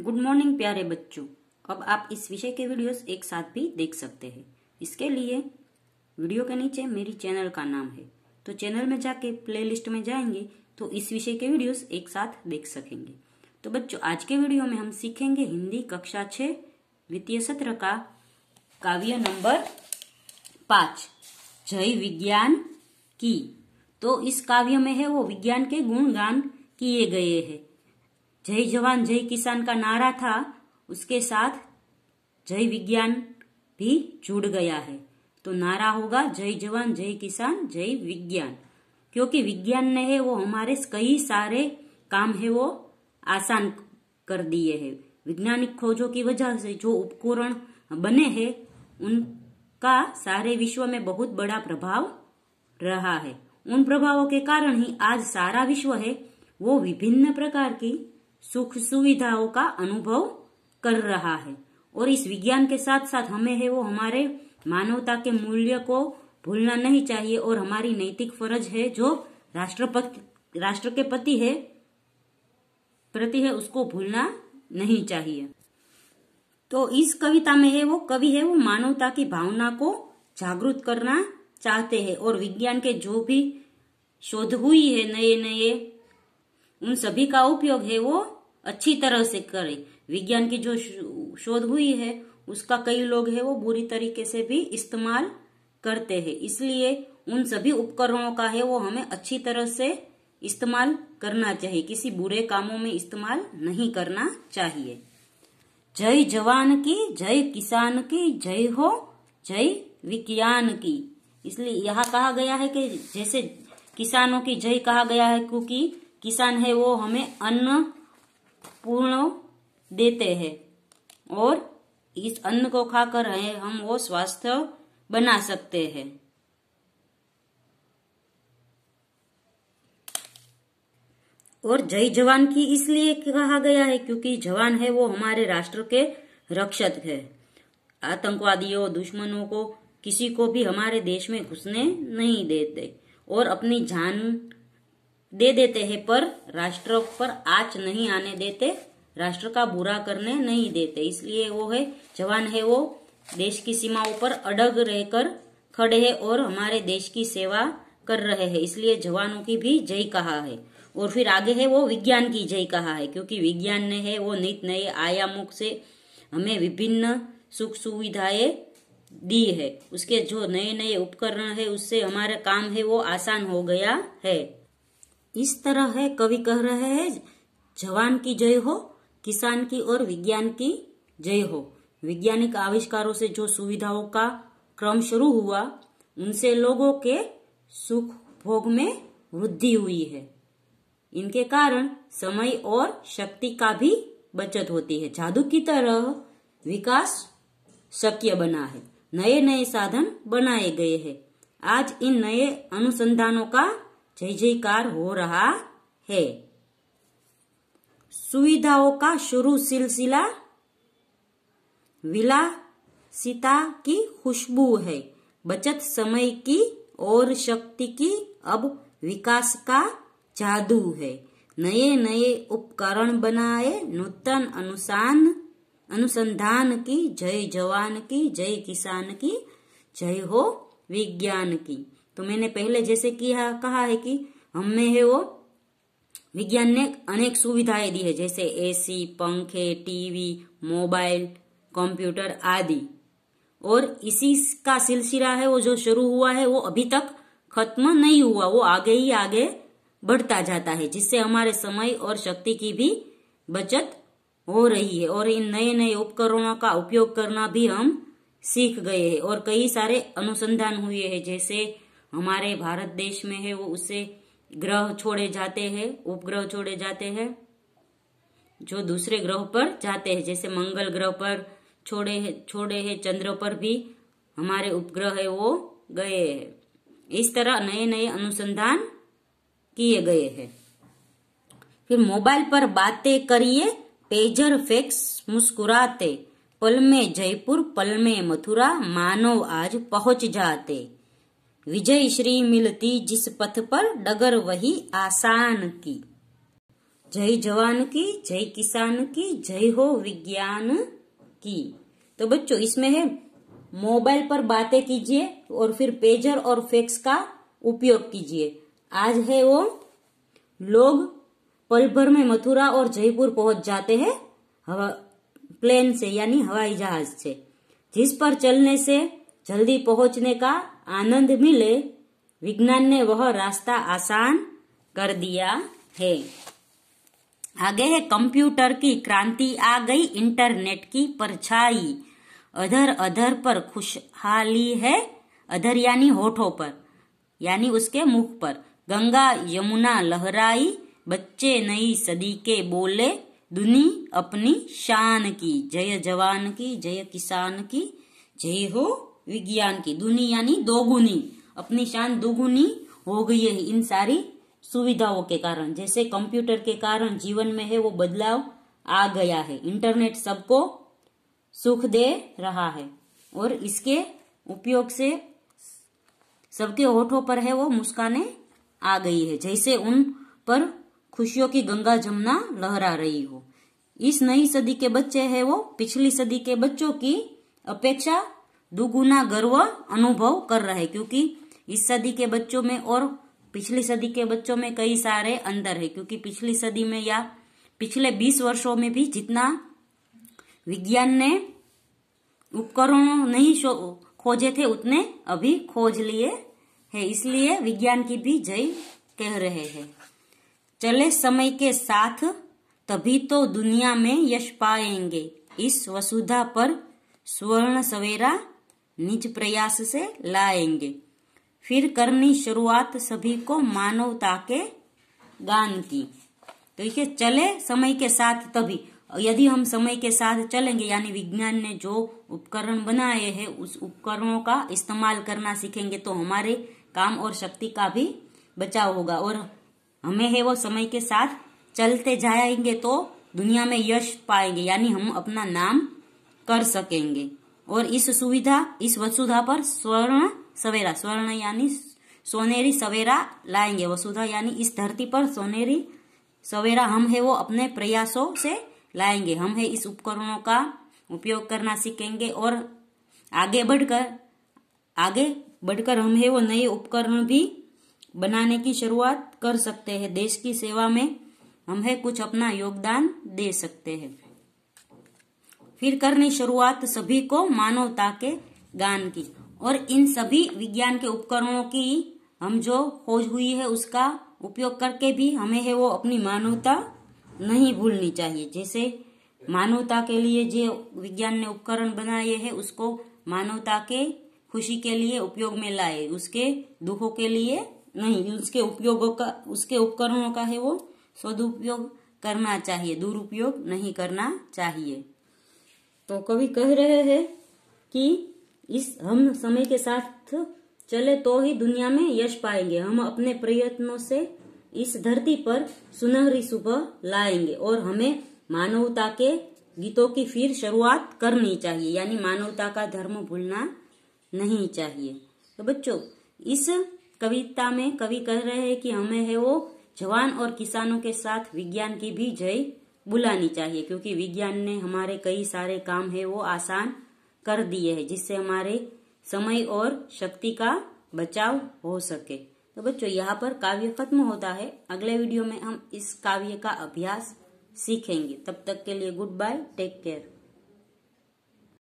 good morning प्यारे बच्चों अब आप इस विषय के वीडियोस एक साथ भी देख सकते हैं इसके लिए वीडियो के नीचे मेरी चैनल का नाम है तो चैनल में जाके प्लेलिस्ट में जाएंगे तो इस विषय के वीडियोस एक साथ देख सकेंगे तो बच्चों आज के वीडियो में हम सीखेंगे हिंदी कक्षा छः द्वितीय सत्र का काव्य नंबर पांच जय विज्ञान की तो इस काव्य में है वो विज्ञान के गुणगान किए गए हैं जय जवान जय किसान का नारा था उसके साथ जय विज्ञान भी जुड़ गया है तो नारा होगा जय जवान जय किसान जय विज्ञान क्योंकि विज्ञान ने है वो हमारे कई सारे काम है वो आसान कर दिए है वैज्ञानिक खोजों की वजह से जो उपकरण बने हैं उनका सारे विश्व में बहुत बड़ा प्रभाव रहा है उन प्रभावों के कारण ही आज सारा विश्व है वो विभिन्न प्रकार की सुख सुविधाओं का अनुभव कर रहा है और इस विज्ञान के साथ साथ हमें है वो हमारे मानवता के मूल्य को भूलना नहीं चाहिए और हमारी नैतिक फर्ज है जो राष्ट्रपति राष्ट्र के पति है प्रति है उसको भूलना नहीं चाहिए तो इस कविता में है वो कवि है वो मानवता की भावना को जागृत करना चाहते हैं और विज्ञान के जो भी शोध हुई है नए नए उन सभी का उपयोग है वो अच्छी तरह से करें विज्ञान की जो शोध हुई है उसका कई लोग है वो बुरी तरीके से भी इस्तेमाल करते हैं इसलिए उन सभी उपकरणों का है वो हमें अच्छी तरह से इस्तेमाल करना चाहिए किसी बुरे कामों में इस्तेमाल नहीं करना चाहिए जय जवान की जय किसान की जय हो जय विज्ञान की इसलिए यह कहा गया है कि जैसे किसानों की जय कहा गया है क्योंकि किसान है वो हमें अन्न पूर्ण देते हैं और इस अन्न को खाकर है हम वो स्वास्थ्य बना सकते हैं और जय जवान की इसलिए कहा गया है क्योंकि जवान है वो हमारे राष्ट्र के रक्षक है आतंकवादियों दुश्मनों को किसी को भी हमारे देश में घुसने नहीं देते और अपनी जान दे देते हैं पर राष्ट्र पर आच नहीं आने देते राष्ट्र का बुरा करने नहीं देते इसलिए वो है जवान है वो देश की सीमाओं पर अडग रहकर खड़े हैं और हमारे देश की सेवा कर रहे हैं इसलिए जवानों की भी जय कहा है और फिर आगे है वो विज्ञान की जय कहा है क्योंकि विज्ञान ने है वो नित नए आयामों से हमें विभिन्न सुख सुविधाएं दी है उसके जो नए नए उपकरण है उससे हमारा काम है वो आसान हो गया है इस तरह है कवि कह रहे हैं जवान की जय हो किसान की और विज्ञान की जय हो वैज्ञानिक आविष्कारों से जो सुविधाओं का क्रम शुरू हुआ उनसे लोगों के सुख भोग में वृद्धि हुई है इनके कारण समय और शक्ति का भी बचत होती है जादू की तरह विकास शक्य बना है नए नए साधन बनाए गए हैं आज इन नए अनुसंधानों का जय जयकार हो रहा है सुविधाओं का शुरू सिलसिला सीता की खुशबू है बचत समय की और शक्ति की अब विकास का जादू है नए नए उपकरण बनाए नूतन अनुसान अनुसंधान की जय जवान की जय किसान की जय हो विज्ञान की तो मैंने पहले जैसे किया कहा है कि हम में है वो विज्ञान ने अनेक सुविधाएं दी है जैसे एसी पंखे टीवी मोबाइल कंप्यूटर आदि और इसी का सिलसिला है वो जो शुरू हुआ है वो अभी तक खत्म नहीं हुआ वो आगे ही आगे बढ़ता जाता है जिससे हमारे समय और शक्ति की भी बचत हो रही है और इन नए नए उपकरणों का उपयोग करना भी हम सीख गए हैं और कई सारे अनुसंधान हुए हैं जैसे हमारे भारत देश में है वो उसे ग्रह छोड़े जाते हैं उपग्रह छोड़े जाते हैं जो दूसरे ग्रह पर जाते हैं जैसे मंगल ग्रह पर छोड़े है, छोड़े हैं चंद्र पर भी हमारे उपग्रह है वो गए हैं इस तरह नए नए अनुसंधान किए गए हैं फिर मोबाइल पर बातें करिए पेजर फेक्स मुस्कुराते पल में जयपुर पल में मथुरा मानव आज पहुंच जाते विजय श्री मिलती जिस पथ पर डगर वही आसान की जय जवान की जय किसान की जय हो विज्ञान की तो बच्चों इसमें है मोबाइल पर बातें कीजिए और फिर पेजर और फैक्स का उपयोग कीजिए आज है वो लोग पल भर में मथुरा और जयपुर पहुंच जाते हैं हवा प्लेन से यानी हवाई जहाज से जिस पर चलने से जल्दी पहुंचने का आनंद मिले विज्ञान ने वह रास्ता आसान कर दिया है आगे है कंप्यूटर की क्रांति आ गई इंटरनेट की परछाई अधर अधर पर खुशहाली है अधर यानी होठों पर यानी उसके मुख पर गंगा यमुना लहराई बच्चे नई सदी के बोले दुनी अपनी शान की जय जवान की जय किसान की जय हो विज्ञान की दुनी यानी दोगुनी अपनी शान दोगुनी हो गई है इन सारी सुविधाओं के कारण जैसे कंप्यूटर के कारण जीवन में है वो बदलाव आ गया है इंटरनेट सबको सुख दे रहा है और इसके उपयोग से सबके होठों पर है वो मुस्काने आ गई है जैसे उन पर खुशियों की गंगा जमुना लहरा रही हो इस नई सदी के बच्चे हैं वो पिछली सदी के बच्चों की अपेक्षा दुगुना गर्व अनुभव कर रहे क्योंकि इस सदी के बच्चों में और पिछली सदी के बच्चों में कई सारे अंदर है क्योंकि पिछली सदी में या पिछले बीस वर्षों में भी जितना विज्ञान ने उपकरण नहीं खोजे थे उतने अभी खोज लिए है इसलिए विज्ञान की भी जय कह रहे हैं चले समय के साथ तभी तो दुनिया में यश पाएंगे इस वसुधा पर स्वर्ण सवेरा निज प्रयास से लाएंगे फिर करनी शुरुआत सभी को मानवता के गान की तो देखिए चले समय के साथ तभी यदि हम समय के साथ चलेंगे यानी विज्ञान ने जो उपकरण बनाए हैं उस उपकरणों का इस्तेमाल करना सीखेंगे तो हमारे काम और शक्ति का भी बचाव होगा और हमें है वो समय के साथ चलते जाएंगे तो दुनिया में यश पाएंगे यानी हम अपना नाम कर सकेंगे और इस सुविधा इस वसुधा पर स्वर्ण सवेरा स्वर्ण यानी सोनेरी सवेरा लाएंगे वसुधा यानी इस धरती पर सोनेरी सवेरा हम है वो अपने प्रयासों से लाएंगे हम है इस उपकरणों का उपयोग करना सीखेंगे और आगे बढ़कर आगे बढ़कर हम है वो नए उपकरण भी बनाने की शुरुआत कर सकते हैं देश की सेवा में हम है कुछ अपना योगदान दे सकते हैं फिर करनी शुरुआत सभी को मानवता के गान की और इन सभी विज्ञान के उपकरणों की हम जो खोज हुई है उसका उपयोग करके भी हमें है वो अपनी मानवता नहीं भूलनी चाहिए जैसे मानवता के लिए जो विज्ञान ने उपकरण बनाए हैं उसको मानवता के खुशी के लिए उपयोग में लाए उसके दुखों के लिए नहीं उसके उपयोगों का उसके उपकरणों का है वो सदुपयोग करना चाहिए दुरुपयोग नहीं करना चाहिए तो कवि कह रहे हैं कि इस हम समय के साथ चले तो ही दुनिया में यश पाएंगे हम अपने प्रयत्नों से इस धरती पर सुनहरी सुबह लाएंगे और हमें मानवता के गीतों की फिर शुरुआत करनी चाहिए यानी मानवता का धर्म भूलना नहीं चाहिए तो बच्चों इस कविता में कवि कह रहे हैं कि हमें है वो जवान और किसानों के साथ विज्ञान की भी जय बुलानी चाहिए क्योंकि विज्ञान ने हमारे कई सारे काम है वो आसान कर दिए है जिससे हमारे समय और शक्ति का बचाव हो सके तो बच्चों यहाँ पर काव्य खत्म होता है अगले वीडियो में हम इस काव्य का अभ्यास सीखेंगे तब तक के लिए गुड बाय टेक केयर